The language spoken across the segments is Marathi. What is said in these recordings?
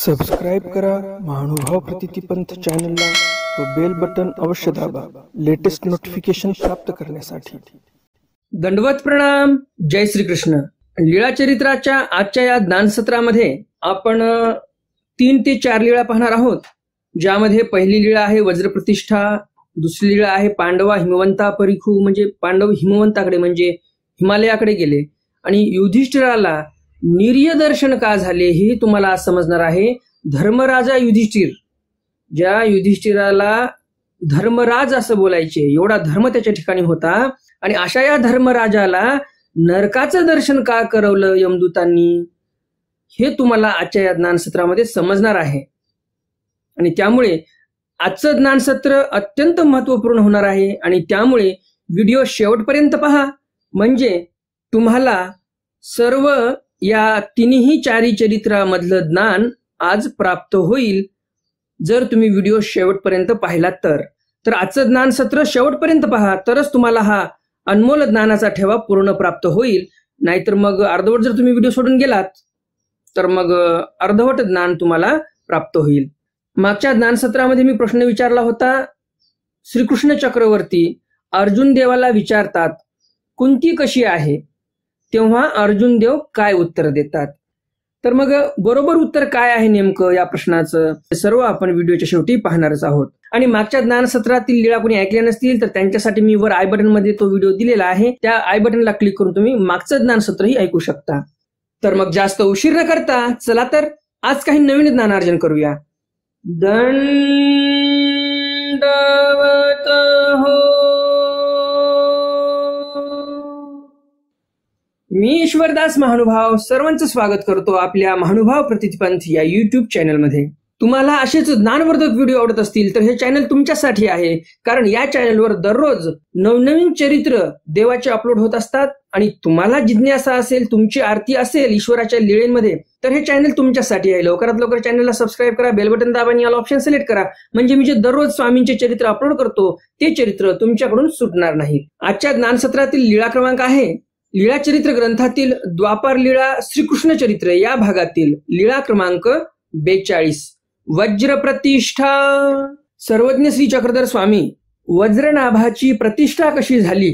सबस्क्राईब करा महानुभाव प्रतितीपंथ चॅनलला व बेल बटन अवश्य दाबा लेटेस्ट नोटिफिकेशन प्राप्त करण्यासाठी दंडवत प्रणाम जय श्री कृष्ण लीळा चरित्राच्या आजच्या या ज्ञानसत्रामध्ये आपण तीन ते चार लीळा पाहणार आहोत ज्यामध्ये पहिली लीळा आहे वज्रप्रतिष्ठा दुसरी लीळा आहे पांडवा हिमवंता परिखू म्हणजे पांडव हिमवंताकडे म्हणजे हिमालयाकडे गेले आणि युधिष्ठिराला निर्यदर्शन का झाले हे तुम्हाला समजणार आहे धर्मराजा युधिष्ठिर ज्या युधिष्ठिराला धर्मराज असं बोलायचे एवढा धर्म त्याच्या ठिकाणी होता आणि अशा या धर्मराजाला नरकाचं दर्शन का करवलं यमदूतांनी हे तुम्हाला आजच्या या ज्ञानसत्रामध्ये समजणार आहे आणि त्यामुळे आजचं ज्ञानसत्र अत्यंत महत्वपूर्ण होणार आहे आणि त्यामुळे व्हिडिओ शेवटपर्यंत पहा म्हणजे तुम्हाला सर्व या तिन्ही चारी चरित्रामधलं ज्ञान आज प्राप्त होईल जर तुम्ही व्हिडिओ शेवटपर्यंत पाहिला तर तर आजचं ज्ञान सत्र शेवटपर्यंत पहा तरच तुम्हाला हा अनमोल ज्ञानाचा ठेवा पूर्ण प्राप्त होईल नाहीतर मग अर्धवट जर तुम्ही व्हिडिओ सोडून गेलात तर मग अर्धवट ज्ञान तुम्हाला प्राप्त होईल मागच्या ज्ञानसत्रामध्ये मी प्रश्न विचारला होता श्रीकृष्ण चक्रवर्ती अर्जुन देवाला विचारतात कुंती कशी आहे तेव्हा अर्जुन देव काय उत्तर देतात तर मग बरोबर उत्तर काय आहे नेमकं या प्रश्नाचं सर्व आपण व्हिडिओच्या शेवटी पाहणारच आहोत आणि मागच्या ज्ञानसत्रातील लीळा कोणी ऐकल्या नसतील तर त्यांच्यासाठी मी वर आय बटन मध्ये तो व्हिडिओ दिलेला आहे त्या आय बटनला क्लिक करून तुम्ही मागचं ज्ञानसत्रही ऐकू शकता तर मग जास्त उशीर न करता चला तर आज काही नवीन ज्ञानार्जन करूया दंड मी ईश्वरदास महानुभाव सर्वांचं स्वागत करतो आपल्या महानुभाव प्रतिपंथ या युट्यूब चॅनलमध्ये तुम्हाला असेच ज्ञानवर्धक व्हिडिओ आवडत असतील तर हे चॅनल तुमच्यासाठी आहे कारण या चॅनलवर दररोज नवनवीन चरित्र देवाचे अपलोड होत असतात आणि तुम्हाला जिज्ञासा असेल तुमची आरती असेल ईश्वराच्या लिळेमध्ये तर हे चॅनल तुमच्यासाठी आहे लवकरात लवकर चॅनलला सबस्क्राईब करा बेल बटन दाबा आणि याला ऑप्शन सिलेक्ट करा म्हणजे मी जे दररोज स्वामींचे चरित्र अपलोड करतो ते चरित्र तुमच्याकडून सुटणार नाही आजच्या ज्ञानसत्रातील लीळा क्रमांक आहे लीळाचरित्र ग्रंथातील द्वापार लीळा श्रीकृष्ण चरित्र या भागातील लीळा क्रमांक बेचाळीस वज्रप्रतिष्ठा सर्वज्ञ श्री चक्रधर स्वामी वज्रनाभाची प्रतिष्ठा कशी झाली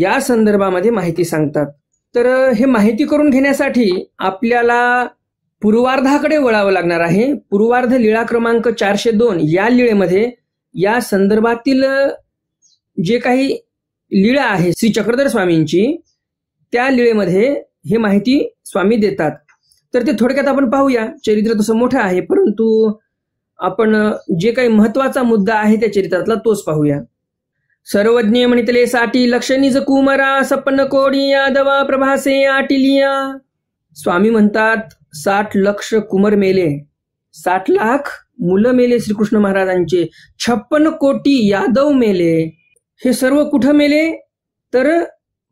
या संदर्भामध्ये माहिती सांगतात तर हे माहिती करून घेण्यासाठी आपल्याला पूर्वार्धाकडे वळावं लागणार आहे पूर्वार्ध लीळा क्रमांक चारशे दोन या लीळेमध्ये या संदर्भातील जे काही लीळा आहे श्री चक्रधर स्वामींची त्या लीळेमध्ये हे माहिती स्वामी देतात तर ते थोडक्यात आपण पाहूया चरित्र तसं मोठं आहे परंतु आपण जे काही महत्वाचा मुद्दा आहे त्या चरित्रातला तोच पाहूया सर्वज्ञ म्हणितले साठी लक्षणीज कुमरा सपन कोडी यादवा प्रभासे आटिलिया स्वामी म्हणतात साठ लक्ष कुमर मेले साठ लाख मुलं मेले श्रीकृष्ण महाराजांचे छप्पन कोटी यादव मेले हे सर्व कुठं मेले तर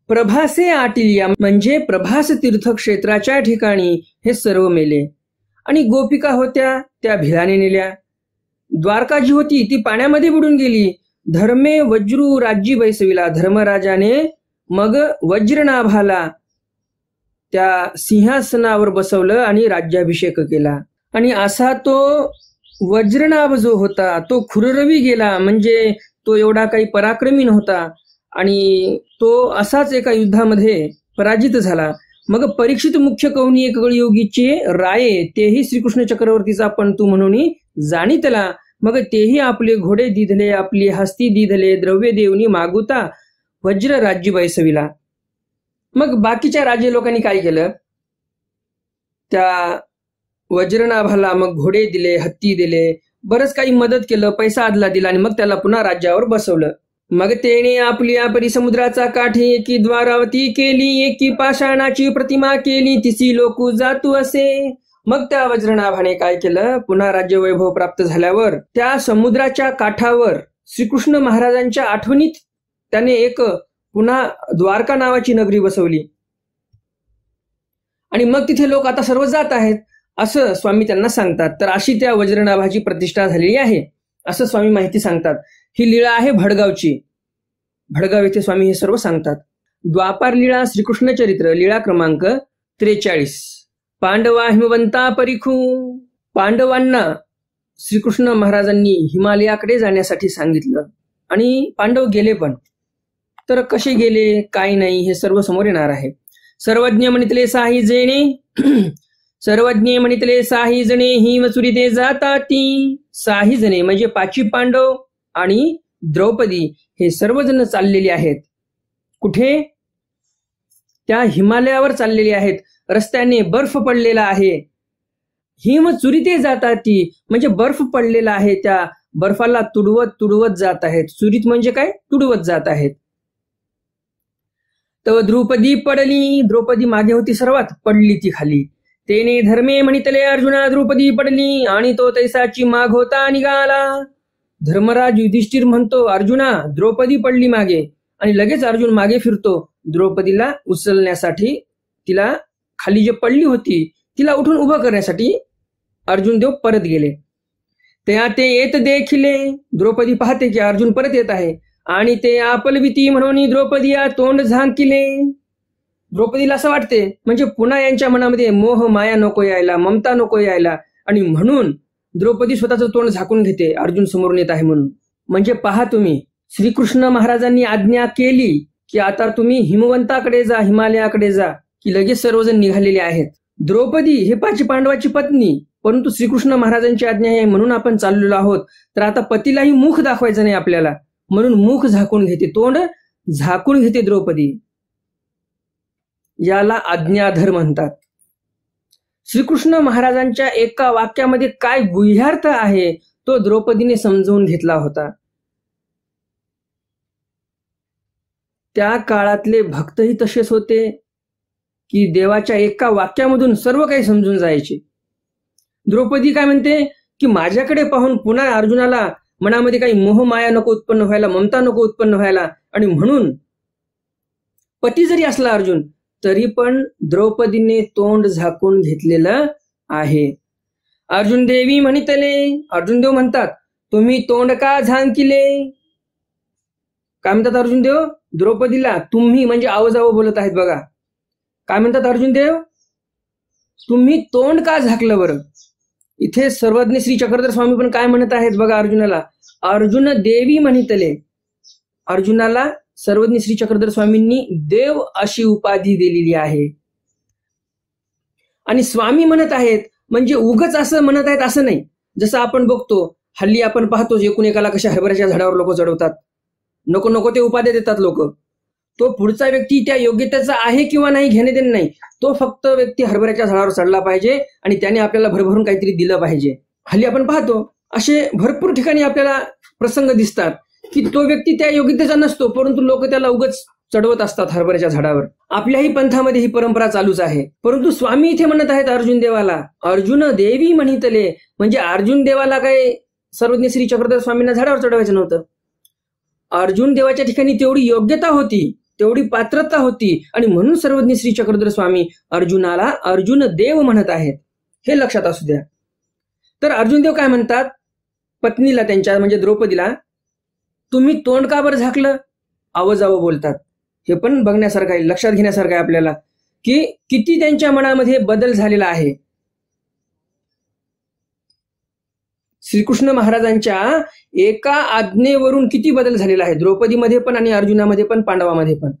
प्रभासे आटिलिया म्हणजे प्रभास तीर्थक्षेत्राच्या ठिकाणी हे सर्व मेले आणि गोपिका होत्या त्या भिलाने नेल्या द्वारका जी होती ती पाण्यामध्ये बुडून गेली धर्मे वज्रू राज्यी बैसविला धर्मराजाने मग वज्रनाभाला त्या सिंहासनावर बसवलं आणि राज्याभिषेक केला आणि असा तो वज्रनाभ जो होता तो खुररवी गेला म्हणजे तो एवढा काही पराक्रमी नव्हता आणि तो असाच एका युद्धामध्ये पराजित झाला मग परीक्षित मुख्य कवनी एक योगीचे राये तेही श्रीकृष्ण चक्रवर्तीचा पण तू म्हणून जाणीतला मग तेही आपले घोडे दिधले आपली हस्ती दिधले द्रव्य देवनी मागुता वज्र राज्य बैसविला मग बाकीच्या राज्य लोकांनी काय केलं त्या वज्रनाभाला मग घोडे दिले हत्ती दिले बरंच काही मदत केलं पैसा आदला दिला आणि मग त्याला पुन्हा राज्यावर बसवलं मग तेने आपली आपली समुद्राचा काठी एकी द्वारावती केली एकी पाषाणाची प्रतिमा केली तिसी लोक जातो असे मग त्या वज्रनाभाने काय केलं पुन्हा राज्य वैभव प्राप्त झाल्यावर त्या समुद्राच्या काठावर श्रीकृष्ण महाराजांच्या आठवणीत त्याने एक पुन्हा द्वारका नावाची नगरी बसवली आणि मग तिथे लोक आता सर्व जात आहेत असं स्वामी त्यांना सांगतात तर अशी त्या वज्रनाभाची प्रतिष्ठा झालेली आहे असं स्वामी माहिती सांगतात ही लीळा आहे भडगावची भडगाव येथे स्वामी हे सर्व सांगतात द्वापार लीळा श्रीकृष्ण चरित्र लीळा क्रमांक त्रेचाळीस पांडवा हिमवंता परिखू पांडवांना श्रीकृष्ण महाराजांनी हिमालयाकडे जाण्यासाठी सांगितलं आणि पांडव गेले पण तर कसे गेले काय नाही हे सर्व समोर येणार आहे सर्वज्ञ म्हणितले साही जेणे सर्वज्ञ म्हणितले साही जणे हिमसुरी ते जातात ती साही जणे म्हणजे पाची पांडव आणि द्रौपदी हे सर्वजण चाललेले आहेत कुठे त्या हिमालयावर चाललेले आहेत रस्त्याने बर्फ पडलेला आहे हिम चुरीते जातात ती म्हणजे बर्फ पडलेला आहे त्या बर्फाला तुडवत तुडवत जात आहेत चुरीत म्हणजे काय तुडवत जात आहेत तर द्रौपदी पडली द्रौपदी मागे होती सर्वात पडली ती खाली तेने धर्मे म्हणितले अर्जुना द्रौपदी पडली आणि तो तैसाची माग होता निघाला धर्मराज युधिष्ठिर म्हणतो अर्जुना द्रौपदी पडली मागे आणि लगेच अर्जुन मागे फिरतो द्रौपदीला उचलण्यासाठी तिला खाली जे पडली होती तिला उठून उभं करण्यासाठी अर्जुन देव परत गेले तेव्हा ते येत देखिले द्रौपदी पाहते की अर्जुन परत येत आहे आणि ते आपलविती म्हणून द्रौपदी या तोंड झांकिले द्रौपदीला असं वाटते म्हणजे पुन्हा यांच्या मनामध्ये मोह माया नको यायला ममता नको यायला आणि म्हणून द्रौपदी स्वतःचं तोंड झाकून घेते अर्जुन समोरून येत आहे म्हणून म्हणजे पहा तुम्ही श्रीकृष्ण महाराजांनी आज्ञा केली की आता तुम्ही हिमवंताकडे जा हिमालयाकडे जा की लगेच सर्वजण निघालेले आहेत द्रौपदी हे पाच पांडवाची पत्नी परंतु श्रीकृष्ण महाराजांची आज्ञा आहे म्हणून आपण चाललेलो आहोत तर आता पतीलाही मुख दाखवायचं नाही आपल्याला म्हणून मुख झाकून घेते तोंड झाकून घेते द्रौपदी याला आज्ञाधर म्हणतात श्रीकृष्ण महाराजांच्या एका वाक्यामध्ये काय गुह्यार्थ आहे तो द्रौपदीने समजवून घेतला होता त्या काळातले भक्तही तसेच होते की देवाच्या एका वाक्यामधून सर्व काही समजून जायचे द्रौपदी काय म्हणते की माझ्याकडे पाहून पुन्हा अर्जुनाला मनामध्ये काही मोह माया नको उत्पन्न व्हायला ममता नको उत्पन्न व्हायला आणि म्हणून पती जरी असला अर्जुन तरी पण द्रौपदीने तोंड झाकून घेतलेलं आहे अर्जुन देवी म्हणितले अर्जुन देव म्हणतात तुम्ही तोंड का झांकिले काय म्हणतात अर्जुन देव द्रौपदीला तुम्ही म्हणजे आवजाव बोलत आहेत बघा काय म्हणतात अर्जुन देव तुम्ही तोंड का झाकलं बरं इथे सर्वज्ञ श्री चक्रधर स्वामी पण काय म्हणत आहेत बघा अर्जुनाला अर्जुन देवी म्हणितले अर्जुनाला सर्वज्ञ श्री चक्रधर स्वामींनी देव अशी उपाधी दिलेली आहे आणि स्वामी म्हणत आहेत म्हणजे उगच असं म्हणत आहेत असं नाही जसं आपण बघतो हल्ली आपण पाहतो एकूण एकाला कशा हरभऱ्याच्या झाडावर लोक चढवतात नको नको ते उपाध्या देतात लोक तो पुढचा व्यक्ती त्या योग्यतेचा आहे किंवा नाही घेणे देणे नाही तो फक्त व्यक्ती हरभऱ्याच्या झाडावर चढला पाहिजे आणि त्याने आपल्याला भरभरून काहीतरी दिलं पाहिजे हल्ली आपण पाहतो असे भरपूर ठिकाणी आपल्याला प्रसंग दिसतात की तो व्यक्ती त्या योग्यतेचा नसतो परंतु लोक त्याला उगच चढवत असतात हरभऱ्याच्या झाडावर आपल्याही पंथामध्ये ही परंपरा चालूच आहे परंतु स्वामी इथे म्हणत आहेत अर्जुन देवाला अर्जुन देवी म्हणितले म्हणजे अर्जुन देवाला काय सर्वज्ञ श्री चक्रधर स्वामींना झाडावर चढवायचं नव्हतं अर्जुन देवाच्या ठिकाणी तेवढी योग्यता होती तेवढी पात्रता होती आणि म्हणून सर्वज्ञ श्री चक्रधर स्वामी अर्जुनाला अर्जुन देव म्हणत आहेत हे लक्षात असू द्या तर अर्जुन देव काय म्हणतात पत्नीला त्यांच्या म्हणजे द्रौपदीला तुम्ही तोंड का बरं झाकलं आवजावं बोलतात हे पण बघण्यासारखं आहे लक्षात घेण्यासारखं आहे आपल्याला की किती त्यांच्या मनामध्ये बदल झालेला आहे श्रीकृष्ण महाराजांच्या एका आज्ञेवरून किती बदल झालेला आहे द्रौपदीमध्ये पण आणि अर्जुनामध्ये पण पांडवामध्ये पण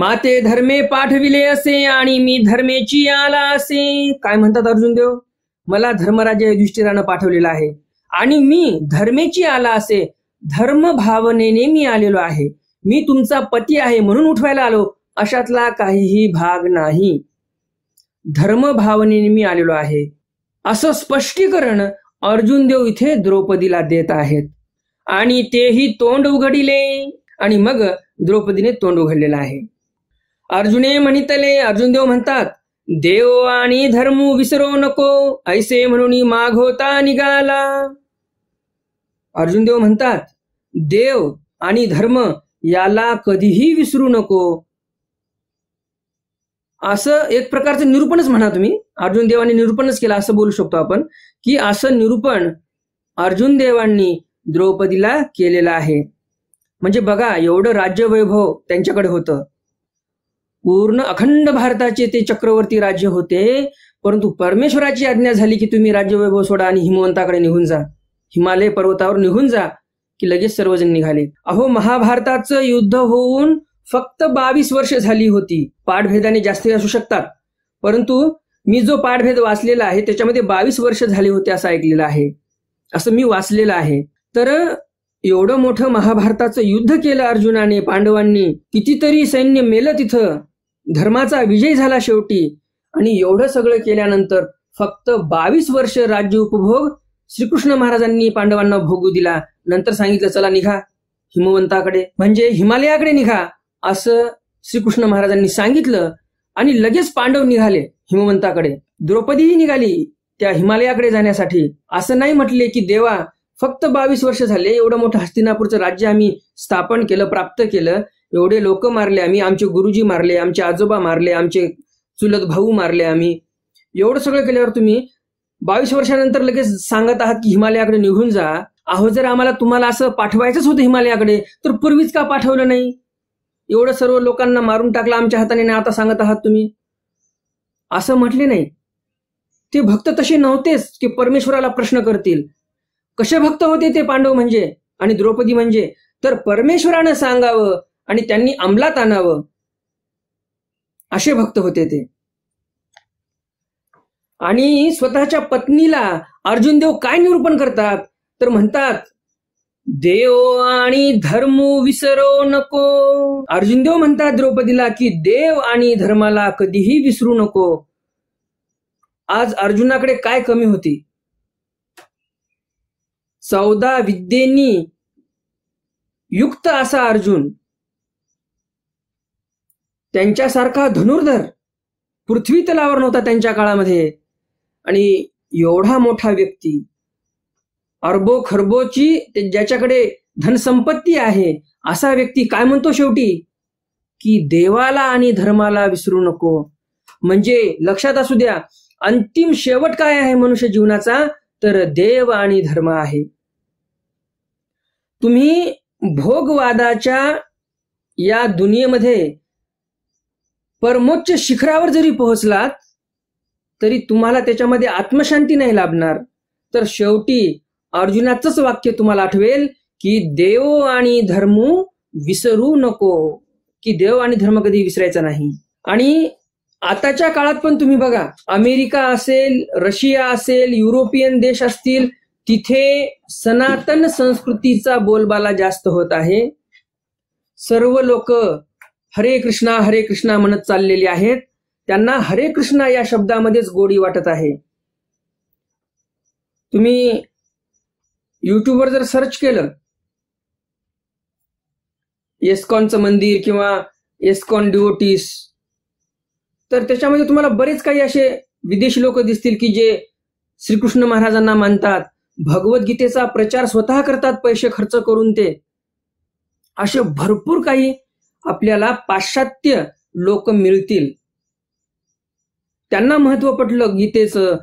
माते धर्मे पाठविले असे आणि मी धर्मेची आला असे काय म्हणतात अर्जुन देव मला धर्मराजा युधिष्ठिरानं पाठवलेला आहे आणि मी धर्मेची आला असे धर्म भावनेने मी आलेलो आहे मी तुमचा पती आहे म्हणून उठवायला आलो अशातला काहीही भाग नाही धर्म भावनेने मी आलेलो आहे असं स्पष्टीकरण अर्जुन देव इथे द्रौपदीला देत आहेत आणि तेही तोंड उघडिले आणि मग द्रौपदीने तोंड उघडलेलं आहे अर्जुने म्हणितले अर्जुन देव म्हणतात देव आणि धर्म विसरू नको ऐसे म्हणून माघोता निघाला अर्जुन देव म्हणतात देव आणि धर्म याला कधीही विसरू नको असं एक प्रकारचं निरूपणच म्हणा तुम्ही अर्जुन देवांनी निरूपणच केलं असं बोलू शकतो आपण की असं निरूपण अर्जुन देवांनी द्रौपदीला केलेलं आहे म्हणजे बघा एवढं राज्यवैभव त्यांच्याकडे होतं पूर्ण अखंड भारताचे ते चक्रवर्ती राज्य होते परंतु परमेश्वराची आज्ञा झाली की तुम्ही राज्य वैभव सोडा आणि हिमवंताकडे निघून जा हिमालय पर्वतावर निघून जा की लगेच सर्वजण निघाले अहो महाभारताचं युद्ध होऊन फक्त बावीस वर्ष झाली होती पाठभेदाने जास्त असू शकतात परंतु मी जो पाठभेद वाचलेला आहे त्याच्यामध्ये बावीस वर्ष झाले होते असं ऐकलेलं आहे असं मी वाचलेलं आहे तर एवढं मोठं महाभारताचं युद्ध केलं अर्जुनाने पांडवांनी कितीतरी सैन्य मेलं तिथं धर्माचा विजय झाला शेवटी आणि एवढं सगळं केल्यानंतर फक्त बावीस वर्ष राज्य उपभोग श्रीकृष्ण महाराजांनी पांडवांना भोगू दिला नंतर सांगितलं चला निघा हिमवंताकडे म्हणजे हिमालयाकडे निघा असं श्रीकृष्ण महाराजांनी सांगितलं आणि लगेच पांडव निघाले हिमवंताकडे द्रौपदीही निघाली त्या हिमालयाकडे जाण्यासाठी असं नाही म्हटले की देवा फक्त बावीस वर्ष झाले एवढं मोठं हस्तिनापूरचं राज्य आम्ही स्थापन केलं प्राप्त केलं एवढे लोक मारले आम्ही आमचे गुरुजी मारले आमचे आजोबा मारले आमचे चुलत भाऊ मारले आम्ही एवढं सगळं केल्यावर तुम्ही बावीस वर्षानंतर लगेच सांगत आहात की हिमालयाकडे निघून जा अहो जर आम्हाला तुम्हाला असं पाठवायचंच होतं हिमालयाकडे तर पूर्वीच का पाठवलं नाही एवढं सर्व लोकांना मारून टाकलं आमच्या हाताने नाही आता सांगत आहात तुम्ही असं म्हटले नाही ते भक्त तसे नव्हतेच की परमेश्वराला प्रश्न करतील कसे भक्त होते ते पांडव म्हणजे आणि द्रौपदी म्हणजे तर परमेश्वरानं सांगावं आणि त्यांनी अंमलात आणावं असे भक्त होते ते आणि स्वतःच्या पत्नीला अर्जुनदेव काय निरूपण करतात तर म्हणतात देव आणि धर्म विसरो नको अर्जुनदेव म्हणतात द्रौपदीला की देव आणि धर्माला कधीही विसरू नको आज अर्जुनाकडे काय कमी होती चौदा विद्येनी युक्त असा अर्जुन त्यांच्यासारखा धनुर्धर पृथ्वी तलावर नव्हता त्यांच्या काळामध्ये आणि एवढा मोठा व्यक्ती अर्बो खरबोची ज्याच्याकडे धनसंपत्ती आहे असा व्यक्ती काय म्हणतो शेवटी की देवाला आणि धर्माला विसरू नको म्हणजे लक्षात असू द्या अंतिम शेवट काय आहे मनुष्य जीवनाचा तर देव आणि धर्म आहे तुम्ही भोगवादाच्या या दुनियेमध्ये परमोच्च शिखरावर जरी पोहोचलात तरी तुम्हाला त्याच्यामध्ये आत्मशांती नाही लाभणार तर शेवटी अर्जुनाचंच वाक्य तुम्हाला आठवेल की देव आणि धर्म विसरू नको की देव आणि धर्म कधी विसरायचा नाही आणि आताच्या काळात पण तुम्ही बघा अमेरिका असेल रशिया असेल युरोपियन देश असतील तिथे सनातन संस्कृतीचा बोलबाला जास्त होत आहे सर्व लोक हरे कृष्णा हरे कृष्णा म्हणत चाललेली आहेत त्यांना हरे कृष्णा या शब्दामध्येच गोडी वाटत आहे तुम्ही युट्यूबवर जर सर्च केलं येस्कॉनचं मंदिर किंवा येस्कॉन डिओटीस तर त्याच्यामध्ये तुम्हाला बरेच काही असे विदेशी लोक दिसतील की जे श्रीकृष्ण महाराजांना मानतात भगवद्गीतेचा प्रचार स्वतः करतात पैसे खर्च करून ते असे भरपूर काही आपल्याला पाश्चात्य लोक मिळतील त्यांना महत्व पटलं गीतेचं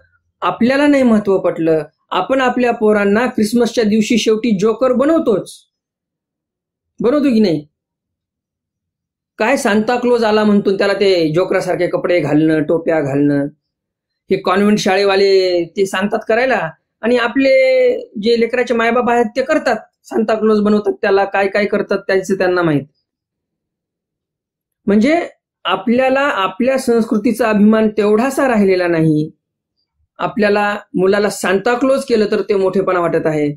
आपल्याला नाही महत्व पटलं आपण आपल्या पोरांना क्रिसमसच्या दिवशी शेवटी जोकर बनवतोच बनवतो की नाही काय सांताक्लोज आला म्हणतो त्याला ते जोकरासारखे कपडे घालणं टोप्या घालणं हे कॉन्व्हेंट शाळेवाले ते सांगतात करायला आणि आपले जे लेकराचे मायबाप आहेत ते करतात सांताक्लोज बनवतात त्याला काय काय करतात त्याचं त्यांना माहीत म्हणजे आपल्याला आपल्या संस्कृतीचा अभिमान तेवढासा राहिलेला नाही आपल्याला मुलाला सांताक्लोज केलं तर ते मोठेपणा वाटत आहे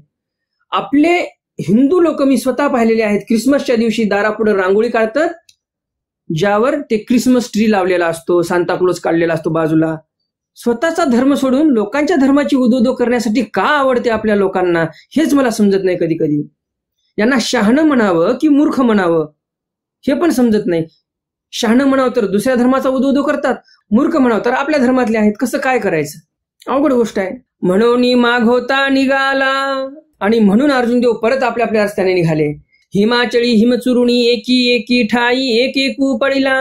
आपले हिंदू लोक मी स्वतः पाहिलेले आहेत क्रिसमसच्या दिवशी दारापुढे रांगोळी काढतात ज्यावर ते क्रिसमस ट्री लावलेला असतो सांताक्लोज काढलेला असतो बाजूला स्वतःचा धर्म सोडून लोकांच्या धर्माची उदोदो करण्यासाठी का आवडते आपल्या लोकांना हेच मला समजत नाही कधी कधी यांना शहाणं म्हणावं की मूर्ख म्हणावं हे पण समजत नाही शहाण म्हणाव तर दुसऱ्या धर्माचा उदो करतात मूर्ख म्हणाव तर आपल्या धर्मातले आहेत कसं काय करायचं अवघड गोष्ट आहे म्हणून माघ होता निघाला आणि म्हणून अर्जुन देव परत आपल्या आपल्या रस्त्याने निघाले हिमाचळी हिमचुरुणी एकी एकी ठाई एक एकू पडिला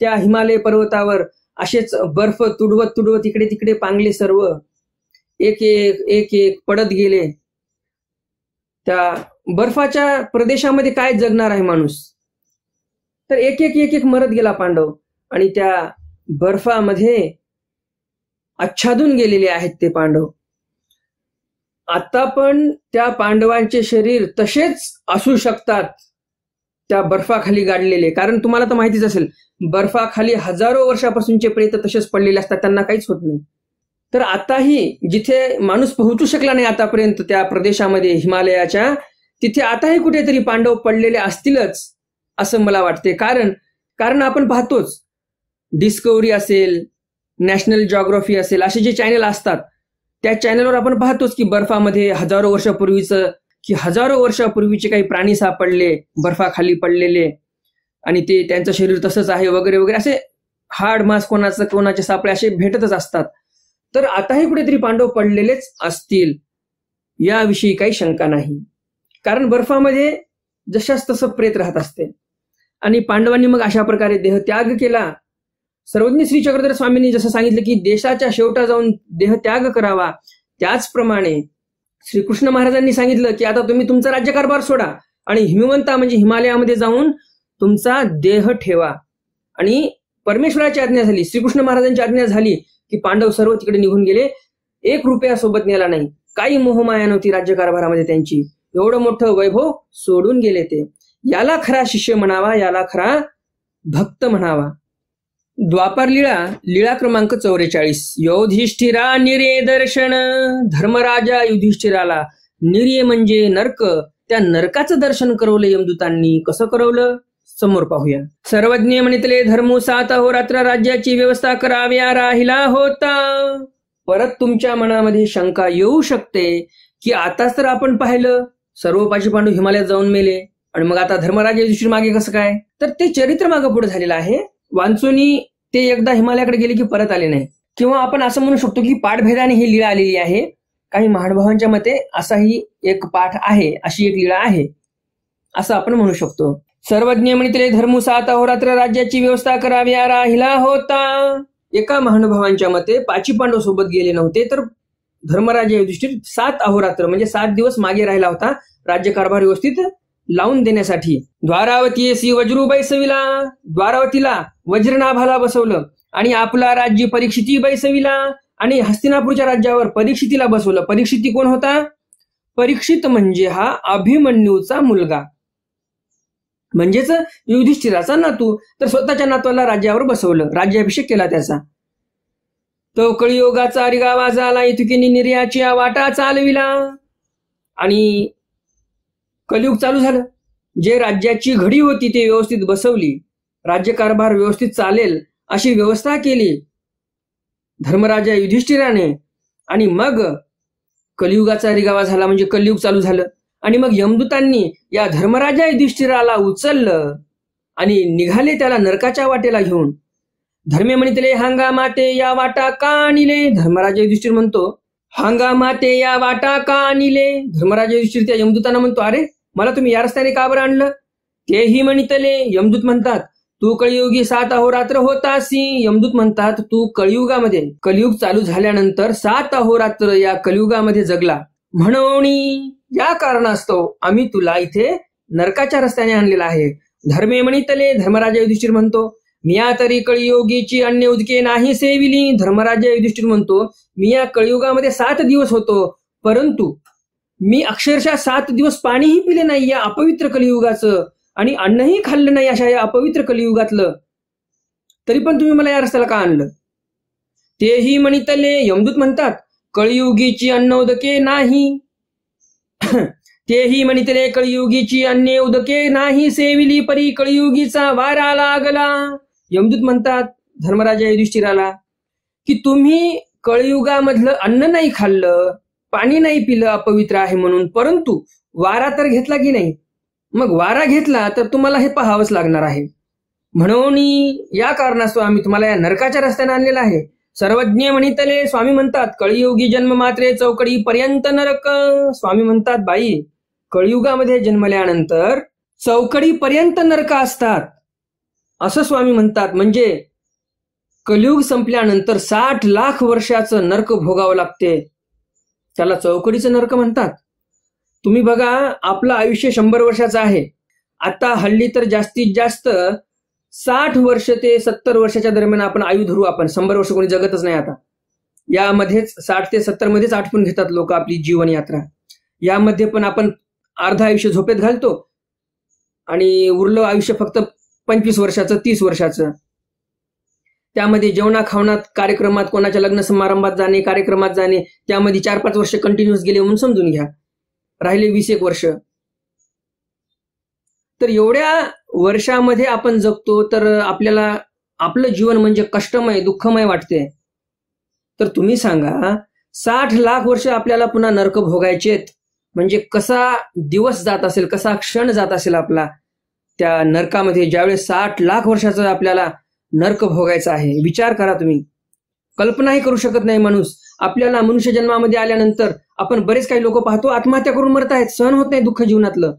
त्या हिमालय पर्वतावर असेच बर्फ तुडवत तुडवत इकडे तिकडे पांगले सर्व एक एक एक एक पडत गेले त्या बर्फाच्या प्रदेशामध्ये काय जगणार आहे माणूस तर एक एक एक एक मरत गेला पांडव आणि त्या बर्फामध्ये आच्छादून गेलेले आहेत ते पांडव आता पण त्या पांडवांचे शरीर तसेच असू शकतात त्या बर्फाखाली गाडलेले कारण तुम्हाला तर माहितीच असेल बर्फाखाली हजारो वर्षापासूनचे प्रेत तसेच पडलेले असतात त्यांना काहीच होत नाही तर आताही जिथे माणूस पोहोचू शकला नाही आतापर्यंत त्या प्रदेशामध्ये हिमालयाच्या तिथे आताही कुठेतरी पांडव पडलेले असतीलच असं मला वाटते कारण कारण आपण पाहतोच डिस्कवरी असेल नॅशनल जॉग्रफी असेल असे जे चॅनल असतात त्या चॅनलवर आपण पाहतोच की बर्फामध्ये हजारो वर्षापूर्वीचं की हजारो वर्षापूर्वीचे काही प्राणी सापडले बर्फाखाली पडलेले आणि ते त्यांचं शरीर तसंच आहे वगैरे वगैरे असे हाड मास कोणाचं कोणाचे सापळे असे भेटतच असतात तर आताही कुठेतरी पांडव पडलेलेच असतील याविषयी काही शंका नाही कारण बर्फामध्ये जशाच तसं प्रेत राहत असते आणि पांडवांनी मग अशा प्रकारे देहत्याग केला सर्वज्ञ श्री चक्रधर स्वामींनी जसं सांगितलं की देशाच्या शेवटा जाऊन देहत्याग करावा त्याचप्रमाणे श्रीकृष्ण महाराजांनी सांगितलं की आता तुम्ही तुमचा राज्यकारभार सोडा आणि हिमवंता म्हणजे हिमालयामध्ये जाऊन तुमचा देह ठेवा आणि परमेश्वराची आज्ञा झाली श्रीकृष्ण महाराजांची आज्ञा झाली की पांडव सर्व तिकडे निघून गेले एक रुपया सोबत नेला नाही काही मोहमाया नव्हती राज्यकारभारामध्ये त्यांची एवढं मोठं वैभव सोडून गेले ते याला खरा शिष्य म्हणावा याला खरा भक्त म्हणावा द्वापर लीळा लीळा क्रमांक चौवेचाळीस योधिष्ठिरा निरे दर्शन धर्मराजा युधिष्ठिराला निरे म्हणजे नरक त्या नरकाचं दर्शन करवलं यमदूतांनी कसं करवलं समोर पाहूया सर्वज्ञ म्हणितले धर्मू सात अहोरात्र राज्याची व्यवस्था कराव्या राहिला होता परत तुमच्या मनामध्ये शंका येऊ शकते की आताच तर आपण पाहिलं सर्व पांडू हिमालयात जाऊन मेले आणि मग आता धर्मराज युधिष्ठिर मागे कसं काय तर ते चरित्र मागे पुढे झालेलं आहे वांचोनी ते एकदा हिमालयाकडे गेले की परत आले नाही किंवा आपण असं म्हणू शकतो की पाठभेदाने ही लीळा आलेली आहे काही महानुभावांच्या मते असाही एक पाठ आहे अशी एक लीळा आहे असं आपण म्हणू शकतो सर्वज्ञ म्हणितले सात अहोरात्र राज्याची व्यवस्था कराव्या राहिला होता एका महानुभावांच्या मते पाची पांडव सोबत गेले नव्हते तर धर्मराज युधिष्ठिर सात अहोरात्र म्हणजे सात दिवस मागे राहिला होता राज्यकारभार व्यवस्थित लावून देण्यासाठी सी वज्रुबाई सविला द्वारावतीला वज्रनाभाला बसवलं आणि आपला राज्य परीक्षिती बैसविला आणि हस्तिनापूरच्या राज्यावर परीक्षितीला बसवलं परीक्षिती कोण होता परीक्षित म्हणजे हा अभिमन्यूचा मुलगा म्हणजेच युधिष्ठिराचा नातू तर स्वतःच्या नातवाला राज्यावर बसवलं राज्याभिषेक केला त्याचा तो कळियोगाचा अरिगावा झाला इथुकीनी निर्याची वाटा चालविला आणि कलयुग चालू झालं जे राज्याची घडी होती ते व्यवस्थित बसवली राज्यकारभार व्यवस्थित चालेल अशी व्यवस्था केली धर्मराजा युधिष्ठिराने आणि मग कलियुगाचा रिगावा झाला म्हणजे कलयुग चालू झालं आणि मग यमदूतांनी या धर्मराजा युधिष्ठिराला उचललं आणि निघाले त्याला नरकाच्या वाटेला घेऊन धर्मे म्हणितले हांगा माते या वाटा का आणिले धर्मराजा युधिष्ठिर म्हणतो हांगा माते या वाटा का आणिले धर्मराजा युधिष्ठिर त्या यमदूतांना म्हणतो अरे मला तुम्ही या रस्त्याने का बरं आणलं तेही म्हणितले यमदूत म्हणतात तू कळियुगी सात अहोरात्र होतासी यमदूत म्हणतात तू कळियुगामध्ये कलियुग चालू झाल्यानंतर सात अहोरात्र या कलियुगामध्ये जगला म्हणवणी या कारणास्तव आम्ही तुला इथे नरकाच्या रस्त्याने आणलेला आहे धर्मे म्हणितले धर्मराजा युधिष्ठिर म्हणतो मी या तरी कळियोगीची अन्य उदके नाही सेविली धर्मराजा युधिष्ठिर म्हणतो मी या कळियुगामध्ये सात दिवस होतो परंतु मी अक्षरशः सात दिवस पाणीही पिले नाही या अपवित्र कलियुगाचं आणि अन्नही खाल्लं नाही अशा या अपवित्र कलियुगातलं तरी पण तुम्ही मला या रस्त्याला का आणलं तेही म्हणितले यमदूत म्हणतात कळियुगीची अन्न उदके नाही तेही म्हणितले कळियुगीची अन्ने उदके नाही सेविली परी कळियुगीचा वारा लागला यमदूत म्हणतात धर्मराजा युधिष्ठिराला की तुम्ही कळियुगामधलं अन्न नाही खाल्लं पाणी नाही पिलं अपवित्र आहे म्हणून परंतु वारा तर घेतला की नाही मग वारा घेतला तर तुम्हाला हे पहावंच लागणार आहे म्हणून या कारणास्तव आम्ही तुम्हाला या नरकाच्या रस्त्याने आणलेला आहे सर्वज्ञ म्हणितले स्वामी म्हणतात कळियुगी जन्म मात्रे चौकडी पर्यंत नरक स्वामी म्हणतात बाई कळियुगामध्ये जन्मल्यानंतर चौकडी पर्यंत नरक असतात असं स्वामी म्हणतात म्हणजे कलियुग संपल्यानंतर साठ लाख वर्षाचं नरक भोगावं लागते त्याला चौकडीचं नरक म्हणतात तुम्ही बघा आपलं आयुष्य शंभर वर्षाचं आहे आता हल्ली तर जास्तीत जास्त साठ वर्ष ते सत्तर वर्षाच्या दरम्यान आपण आयु धरू आपण शंभर वर्ष कोणी जगतच नाही आता यामध्येच साठ ते सत्तर मध्येच आठवण घेतात लोक आपली जीवनयात्रा यामध्ये पण आपण अर्धा आयुष्य झोपेत घालतो आणि उरलं आयुष्य फक्त पंचवीस वर्षाचं तीस वर्षाचं त्यामध्ये जेवणा खावणात कार्यक्रमात कोणाच्या लग्न समारंभात जाणे कार्यक्रमात जाणे त्यामध्ये चार पाच वर्ष कंटिन्युअस गेले म्हणून समजून घ्या राहिले वीस एक वर्ष तर एवढ्या वर्षामध्ये आपण जगतो तर आपल्याला आपलं जीवन म्हणजे कष्टमय दुःखमय वाटते तर तुम्ही सांगा साठ लाख वर्ष आपल्याला पुन्हा नरक भोगायचेत म्हणजे कसा दिवस जात असेल कसा क्षण जात असेल आपला त्या नरकामध्ये ज्यावेळेस साठ लाख वर्षाचा आपल्याला नर्क भोगायचा आहे विचार करा तुम्ही कल्पनाही करू शकत नाही माणूस आपल्याला मनुष्य जन्मामध्ये आल्यानंतर आपण बरेच काही लोक पाहतो आत्महत्या करून मरत आहेत सहन होत नाही दुःख जीवनातलं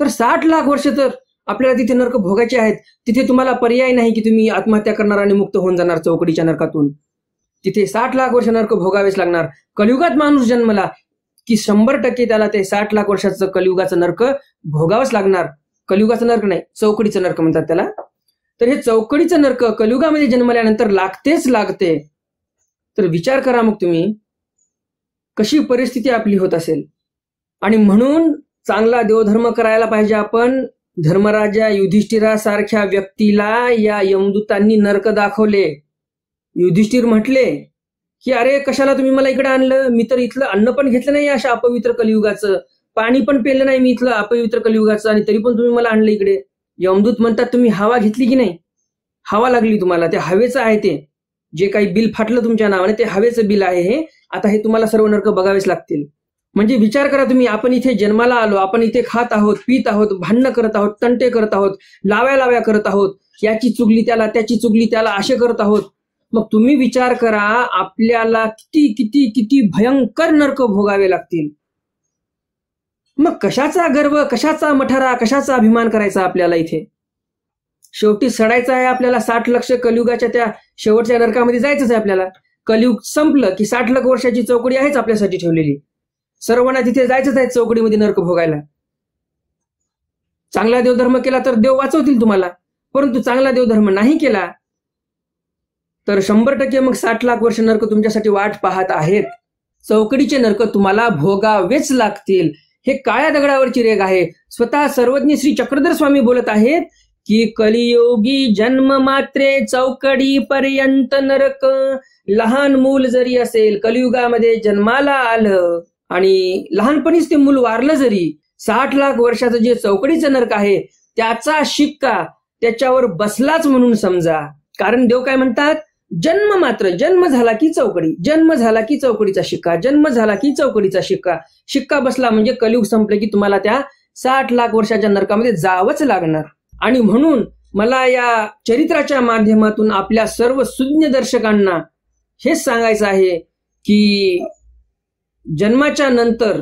तर साठ लाख वर्ष तर आपल्याला तिथे नर्क भोगायचे आहेत तिथे तुम्हाला पर्याय नाही की तुम्ही आत्महत्या करणार आणि मुक्त होऊन जाणार चौकडीच्या नरकातून तिथे साठ लाख वर्ष नरक भोगावेच लागणार कलियुगात माणूस जन्मला की शंभर टक्के त्याला ते साठ लाख वर्षाचं कलियुगाचं नर्क भोगावंच लागणार कलियुगाचं नर्क नाही चौकडीचं नरक म्हणतात त्याला तर हे चौकडीचं नरक कलियुगामध्ये जन्मल्यानंतर लागतेच लागते तर विचार करा मग तुम्ही कशी परिस्थिती आपली होत असेल आणि म्हणून चांगला देवधर्म करायला पाहिजे आपण धर्मराजा युधिष्ठिरासारख्या व्यक्तीला या यमदूतांनी नरक दाखवले युधिष्ठिर म्हटले की अरे कशाला तुम्ही मला इकडे आणलं मी तर इथलं अन्न पण घेतलं नाही अशा अपवित्र कलियुगाचं पाणी पण पेलं नाही मी इथलं अपवित्र कलियुगाचं आणि तरी पण तुम्ही मला आणलं इकडे यमदूत म्हणतात तुम्ही हवा घेतली की नाही हवा लागली तुम्हाला ते हवेचं आहे ते जे काही बिल फाटलं तुमच्या नावाने ते हवेचं बिल आहे हे आता हे तुम्हाला सर्व नरक बघावेच लागतील म्हणजे विचार करा तुम्ही आपण इथे जन्माला आलो आपण इथे खात आहोत पित आहोत भांडणं करत आहोत तंटे करत आहोत लाव्या लाव्या करत आहोत याची चुगली त्याला त्याची चुगली त्याला असे करत आहोत मग तुम्ही विचार करा आपल्याला किती किती किती भयंकर नरक भोगावे लागतील मग कशाचा गर्व कशाचा मठारा कशाचा अभिमान करायचा आपल्याला इथे शेवटी सडायचं आहे आपल्याला साठ लक्ष कलयुगाच्या त्या शेवटच्या नरकामध्ये जायचंच आहे आपल्याला कलयुग संपलं की साठ लाख वर्षाची चौकडी आहेच आपल्यासाठी ठेवलेली सर्वांना तिथे जायचंच आहे चौकडीमध्ये नरक भोगायला चांगला देवधर्म केला तर देव वाचवतील तुम्हाला परंतु चांगला देवधर्म नाही केला तर शंभर टक्के मग साठ लाख वर्ष नरक तुमच्यासाठी वाट पाहत आहेत चौकडीचे नरक तुम्हाला भोगावेच लागतील हे काळ्या दगडावरची रेग आहे स्वतः सर्वज्ञ श्री चक्रधर स्वामी बोलत आहेत की कलियोगी जन्म मात्रे चौकडी पर्यंत नरक लहान मूल जरी असेल कलियुगामध्ये जन्माला आलं आणि लहानपणीच ते मूल वारलं जरी साठ लाख वर्षाचं जे चौकडीचं नरक आहे त्याचा शिक्का त्याच्यावर बसलाच म्हणून समजा कारण देव काय म्हणतात जन्म मात्र जन्म झाला की चौकडी जन्म झाला की चौकडीचा शिक्का जन्म झाला की चौकडीचा शिक्का शिक्का बसला म्हणजे कलयुग संपले की तुम्हाला त्या साठ लाख वर्षाच्या नरकामध्ये जावंच लागणार आणि म्हणून मला या चरित्राच्या माध्यमातून आपल्या सर्व सुज्ञ दर्शकांना हेच सांगायचं आहे की जन्माच्या नंतर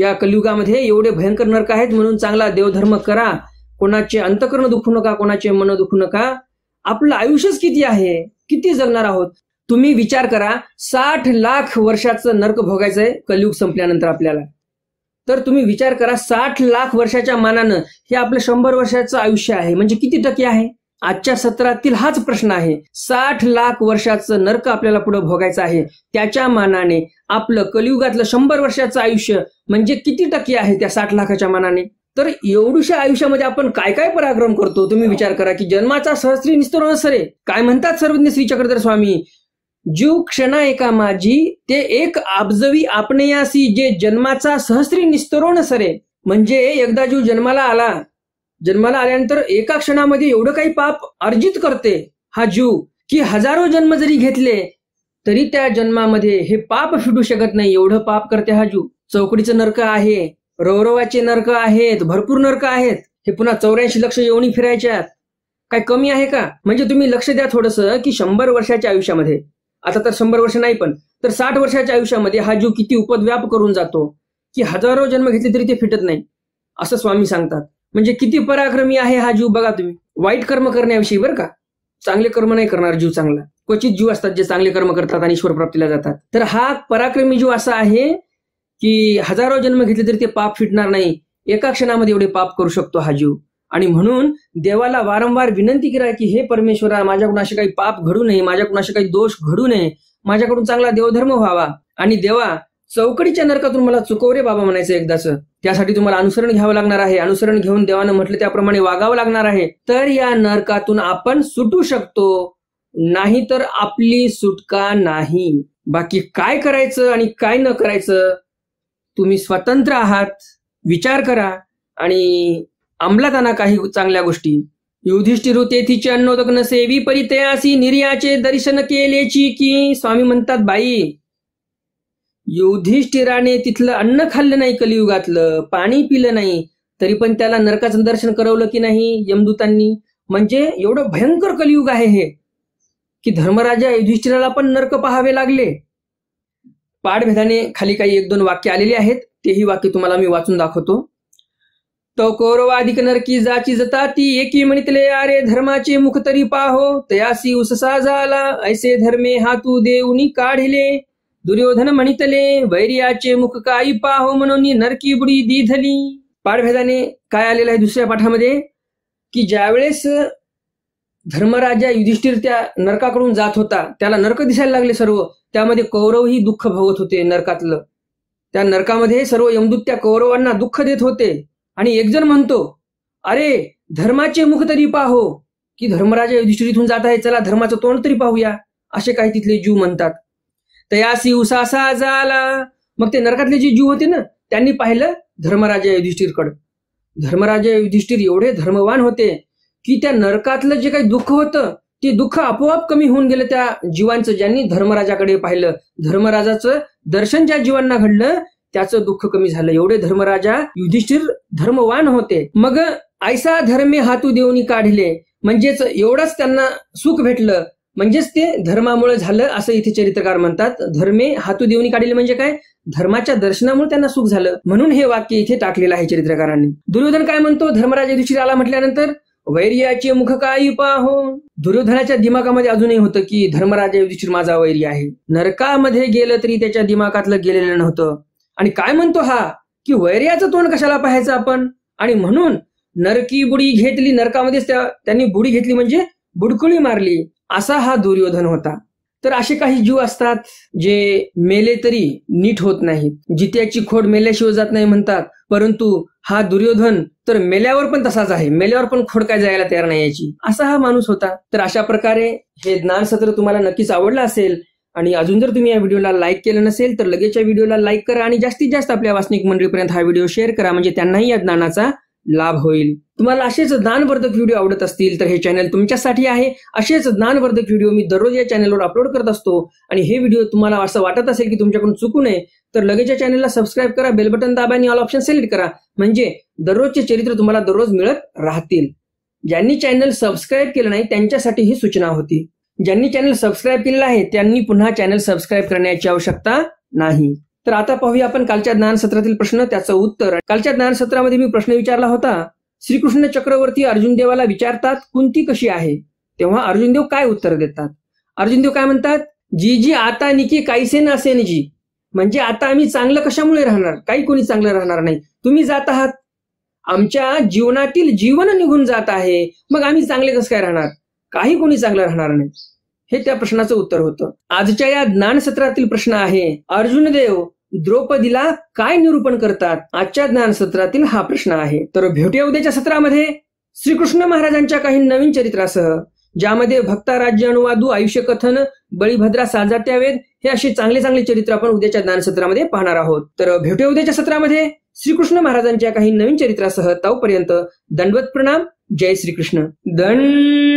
या कलयुगामध्ये एवढे भयंकर नरक आहेत म्हणून चांगला देवधर्म करा कोणाचे अंतकरण दुखू नका कोणाचे मन दुखू नका आपलं आयुष्यच किती आहे किती जगणार आहोत तुम्ही विचार करा साठ लाख वर्षाचं नर्क भोगायचं कलयुग संपल्यानंतर आपल्याला तर तुम्ही विचार करा साठ लाख वर्षाच्या मानानं हे आपलं शंभर वर्षाचं आयुष्य आहे म्हणजे किती टक्के आहे आजच्या सत्रातील हाच प्रश्न आहे साठ लाख वर्षाचं नर्क आपल्याला पुढे भोगायचं आहे त्याच्या मानाने आपलं कलियुगातलं शंभर वर्षाचं आयुष्य म्हणजे किती टक्के आहे त्या साठ लाखाच्या मानाने तर एवढ्याशा आयुष्यामध्ये आपण काय काय पराक्रम करतो तुम्ही हो. विचार करा की जन्माचा सहस्त्री निस्तरण सरे काय म्हणतात सर्वज्ञ श्री चक्रधर स्वामी जीव क्षणा एका माझी ते एक आबजवी आपणयासी जे जन्माचा सहस्री निस्तरो सरे म्हणजे एकदा जीव जन्माला आला जन्माला आल्यानंतर एका क्षणामध्ये एवढं काही पाप अर्जित करते हा जीव की हजारो जन्म जरी घेतले तरी त्या जन्मामध्ये हे पाप फिटू शकत नाही एवढं पाप करते हा जीव चौकडीचं नरक आहे रौरवाचे नरक आहेत भरपूर नरक आहेत हे पुन्हा चौऱ्याऐंशी लक्ष येऊनी फिरायच्यात काय कमी आहे का म्हणजे तुम्ही लक्ष द्या थोडस की शंभर वर्षाच्या आयुष्यामध्ये आता तर शंभर वर्ष नाही पण तर साठ वर्षाच्या आयुष्यामध्ये हा जीव किती उपद्व्याप करून जातो की हजारो जन्म घेतले तरी ते फिटत नाही असं स्वामी सांगतात म्हणजे किती पराक्रमी आहे हा जीव बघा तुम्ही वाईट कर्म करण्याविषयी बरं का चांगले कर्म नाही करणार जीव चांगला क्वचित जीव असतात जे चांगले कर्म करतात आणि ईश्वर प्राप्तीला जातात तर हा पराक्रमी जीव असा आहे की हजारो जन्म घेतले तरी ते पाप फिटणार नाही एका क्षणामध्ये एवढे पाप करू शकतो हा जीव आणि म्हणून देवाला वारंवार विनंती करा की हे परमेश्वरा माझ्याकडून असे काही पाप घडू नये माझ्याकडून असे काही दोष घडू नये माझ्याकडून चांगला देवधर्म व्हावा आणि देवा चौकडीच्या नरकातून मला चुकव रे बाबा म्हणायचं एकदाच त्यासाठी तुम्हाला अनुसरण घ्यावं लागणार आहे अनुसरण घेऊन देवानं म्हटलं त्याप्रमाणे वागावं लागणार आहे तर या नरकातून आपण सुटू शकतो नाही तर आपली सुटका नाही बाकी काय करायचं आणि काय न करायचं तुम्ही स्वतंत्र आहात विचार करा आणि अंमलात आणा काही चांगल्या गोष्टी ते तेथीचे अन्नोदक सेवी परितयासी निर्याचे दर्शन केलेची की स्वामी म्हणतात बाई युधिष्ठिराने तिथलं अन्न खाल्लं नाही कलियुगातलं पाणी पिलं नाही तरी पण त्याला नरकाचं दर्शन करवलं की नाही यमदूतांनी म्हणजे एवढं भयंकर कलियुग आहे हे की धर्मराजा युधिष्ठिराला पण नरक पहावे लागले पाठभेदाने खाली काही एक दोन वाक्य आलेली आहेत तेही वाक्य तुम्हाला मी वाचून दाखवतो तो कौरवाधिक नरकी जाची ती एकी म्हणितले आरे धर्माचे मुख तरी पाहो तयासी उससा झाला ऐसे धर्मे हातू देऊनी काढले दुर्योधन म्हणितले वैर्याचे मुख काही पाहो म्हणून नरकी बुडी दिधली पाठभेदाने काय आलेलं आहे दुसऱ्या पाठामध्ये की ज्यावेळेस धर्मराजा युधिष्ठिर त्या नरकाकडून जात होता त्याला नरक दिसायला लागले सर्व त्यामध्ये कौरवही दुःख भोगत होते नरकातलं त्या नरकामध्ये सर्व यमदूत त्या कौरवांना दुःख देत होते आणि एक जण म्हणतो अरे धर्माचे मुख तरी पाहो की धर्मराजा युधिष्ठिर इथून जात आहे चला धर्माचं तोंड तरी पाहूया असे काही तिथले जीव म्हणतात तयासी उसासा झाला मग ते नरकातले जे जीव होते ना त्यांनी पाहिलं धर्मराजा युधिष्ठिरकडं धर्मराजा युधिष्ठिर एवढे धर्मवान होते की त्या नरकातलं जे काही दुःख होतं ते दुःख आपोआप कमी होऊन गेलं त्या जीवांचं ज्यांनी धर्मराजाकडे पाहिलं धर्मराजाचं दर्शन ज्या जीवांना घडलं त्याचं दुःख कमी झालं एवढे धर्मराजा युधिष्ठिर धर्मवान होते मग ऐसा धर्मे हातू देऊनी काढले म्हणजेच एवढंच त्यांना सुख भेटलं म्हणजेच ते धर्मामुळे झालं असं इथे चरित्रकार म्हणतात धर्मे हातू देऊनी काढले म्हणजे काय धर्माच्या दर्शनामुळे त्यांना सुख झालं म्हणून हे वाक्य इथे टाकलेलं आहे चरित्रकारांनी दुर्योधन काय म्हणतो धर्मराज आला म्हटल्यानंतर वैर्याचे मुख काही पाहो दुर्योधनाच्या दिमागामध्ये अजूनही होतं की धर्मराजा युधिष्ठिर माझा वैरी आहे नरकामध्ये गेलं तरी त्याच्या दिमागातलं गेलेलं नव्हतं आणि काय म्हणतो हा की वैर्याचं तोंड कशाला पाहायचं आपण आणि म्हणून नरकी बुडी घेतली नरकामध्येच त्यांनी बुडी घेतली म्हणजे बुडकुळी मारली असा हा दुर्योधन होता तर असे काही जीव असतात जे मेले तरी नीट होत नाहीत जित्याची खोड मेल्याशिवाय जात नाही म्हणतात परंतु हा दुर्योधन तर मेल्यावर पण तसाच आहे मेल्यावर पण खोड काय जायला तयार नाही याची असा हा माणूस होता तर अशा प्रकारे हे ज्ञान सत्र तुम्हाला नक्कीच आवडलं असेल आणि अजून जर तुम्ही या व्हिडिओला लाईक केलं नसेल तर लगेच या व्हिडिओला लाईक करा आणि जास्तीत जास्त आपल्या वासनिक मंडळीपर्यंत हा व्हिडिओ शेअर करा म्हणजे त्यांनाही या ज्ञानाचा लाभ होईल तुम्हाला असेच ज्ञानवर्धक व्हिडिओ आवडत असतील तर हे चॅनल तुमच्यासाठी आहे असेच ज्ञानवर्धक व्हिडिओ मी दररोज या चॅनलवर अपलोड करत असतो आणि हे व्हिडिओ तुम्हाला असं वाटत असेल की तुमच्याकडून चुकू नये तर लगेच या चॅनलला सबस्क्राईब करा बेल बटन दाबा आणि ऑल ऑप्शन सिलेक्ट करा म्हणजे दररोजचे चरित्र तुम्हाला दररोज मिळत राहतील ज्यांनी चॅनल सबस्क्राईब केलं नाही त्यांच्यासाठी ही सूचना होती ज्यांनी चॅनल सबस्क्राईब केलेलं आहे त्यांनी पुन्हा चॅनल सबस्क्राईब करण्याची आवश्यकता नाही तर आता पाहूया आपण कालच्या ज्ञानसत्रातील प्रश्न त्याचं उत्तर कालच्या ज्ञानसत्रामध्ये मी प्रश्न विचारला होता श्रीकृष्ण चक्रवर्ती अर्जुनदेवाला विचारतात कुंती कशी आहे तेव्हा अर्जुनदेव काय उत्तर देतात अर्जुनदेव काय म्हणतात जी जी आता निकी काहीसे नसेन जी म्हणजे आता आम्ही चांगलं कशामुळे राहणार काही कोणी चांगलं राहणार नाही तुम्ही जात आहात आमच्या जीवनातील जीवन निघून जात आहे मग आम्ही चांगले कसं काय राहणार काही कोणी चांगलं राहणार नाही हे त्या प्रश्नाचं उत्तर होतं आजच्या या ज्ञान सत्रातील प्रश्न आहे अर्जुन देव द्रौपदीला काय निरूपण करतात आजच्या ज्ञानसत्रातील हा प्रश्न आहे तर भेटूया उद्याच्या सत्रामध्ये श्रीकृष्ण महाराजांच्या काही नवीन चरित्रासह ज्यामध्ये भक्ता राज्य अनुवादू आयुष्य कथन बळीभद्रा साजात्यावेद हे असे चांगले चांगले चरित्र आपण उद्याच्या ज्ञानसत्रामध्ये पाहणार आहोत तर भेटूया उद्याच्या सत्रामध्ये श्रीकृष्ण महाराजांच्या काही नवीन चरित्रासह तावपर्यंत दंडवत प्रणाम जय श्रीकृष्ण दंड